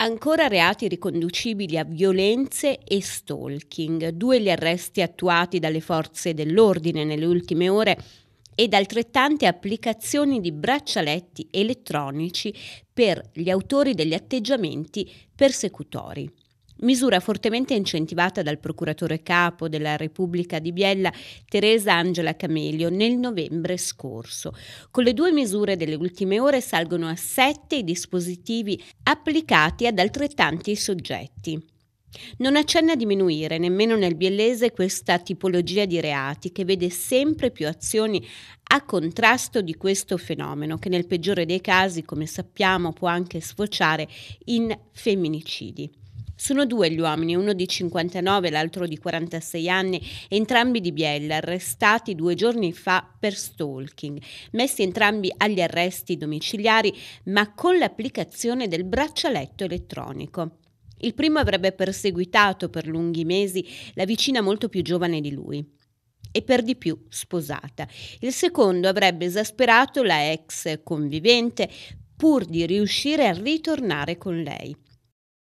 Ancora reati riconducibili a violenze e stalking. Due gli arresti attuati dalle forze dell'ordine nelle ultime ore ed altrettante applicazioni di braccialetti elettronici per gli autori degli atteggiamenti persecutori misura fortemente incentivata dal procuratore capo della Repubblica di Biella Teresa Angela Camelio nel novembre scorso. Con le due misure delle ultime ore salgono a sette i dispositivi applicati ad altrettanti soggetti. Non accenna a diminuire nemmeno nel biellese questa tipologia di reati che vede sempre più azioni a contrasto di questo fenomeno che nel peggiore dei casi, come sappiamo, può anche sfociare in femminicidi. Sono due gli uomini, uno di 59 e l'altro di 46 anni, entrambi di Biella, arrestati due giorni fa per stalking, messi entrambi agli arresti domiciliari ma con l'applicazione del braccialetto elettronico. Il primo avrebbe perseguitato per lunghi mesi la vicina molto più giovane di lui e per di più sposata. Il secondo avrebbe esasperato la ex convivente pur di riuscire a ritornare con lei.